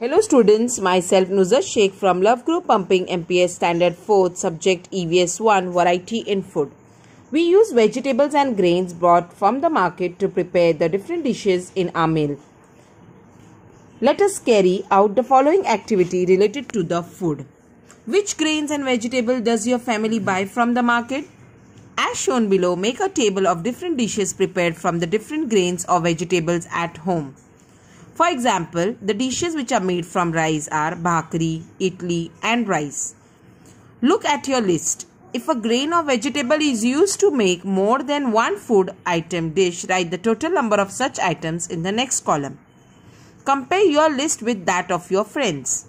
Hello students, myself Nuzat Sheikh from Love Group Pumping MPS Standard 4th subject EVS 1 Variety in Food. We use vegetables and grains brought from the market to prepare the different dishes in our meal. Let us carry out the following activity related to the food. Which grains and vegetable does your family buy from the market? As shown below, make a table of different dishes prepared from the different grains or vegetables at home. For example, the dishes which are made from rice are bhakri, itli, and rice. Look at your list. If a grain or vegetable is used to make more than one food item dish, write the total number of such items in the next column. Compare your list with that of your friends.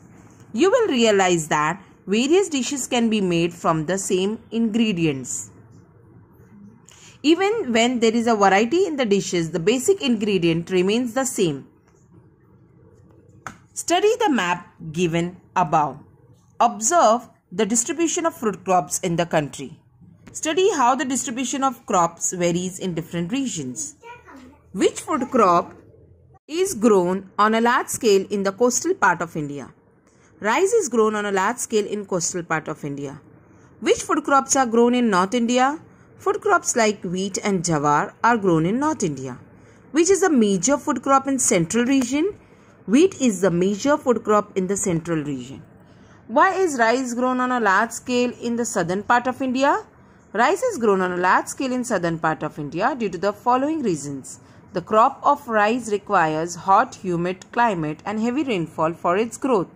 You will realize that various dishes can be made from the same ingredients. Even when there is a variety in the dishes, the basic ingredient remains the same. Study the map given above. Observe the distribution of fruit crops in the country. Study how the distribution of crops varies in different regions. Which food crop is grown on a large scale in the coastal part of India? Rice is grown on a large scale in coastal part of India. Which food crops are grown in North India? Food crops like wheat and jawar are grown in North India. Which is a major food crop in central region? Wheat is the major food crop in the central region. Why is rice grown on a large scale in the southern part of India? Rice is grown on a large scale in southern part of India due to the following reasons. The crop of rice requires hot, humid climate and heavy rainfall for its growth.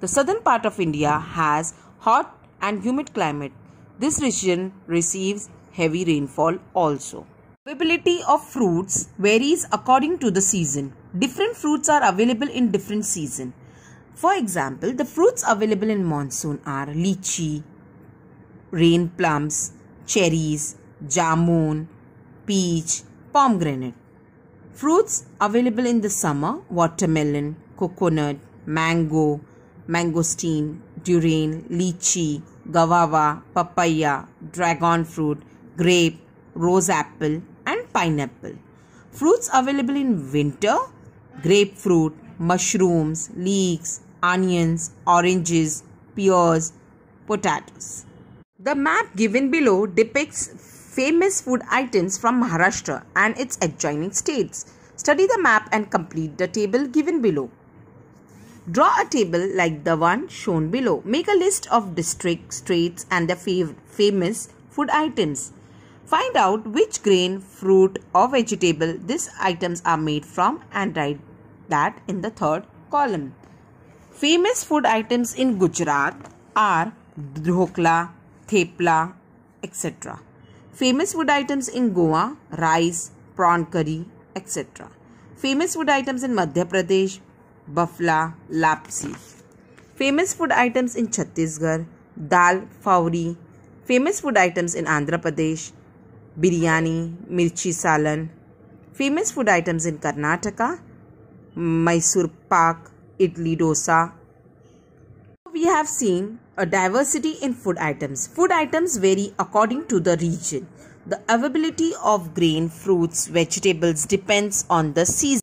The southern part of India has hot and humid climate. This region receives heavy rainfall also. Availability of fruits varies according to the season. Different fruits are available in different season. For example, the fruits available in monsoon are lychee, rain plums, cherries, jamun, peach, pomegranate. Fruits available in the summer, watermelon, coconut, mango, mangosteen, durian, lychee, guava, papaya, dragon fruit, grape, rose apple, pineapple. Fruits available in winter grapefruit, mushrooms, leeks, onions, oranges, pears, potatoes. The map given below depicts famous food items from Maharashtra and its adjoining states. Study the map and complete the table given below. Draw a table like the one shown below. Make a list of districts, states and the fav- famous food items. Find out which grain, fruit or vegetable these items are made from and write that in the third column. Famous food items in Gujarat are dhokla, thepla, etc. Famous food items in Goa, rice, prawn curry, etc. Famous food items in Madhya Pradesh, bafla, lapsi. Famous food items in Chhattisgarh, dal, fauri. Famous food items in Andhra Pradesh, biryani, mirchi salan. Famous food items in Karnataka, Mysore pak, idli dosa. We have seen a diversity in food items. Food items vary according to the region. The availability of grain, fruits, vegetables depends on the season.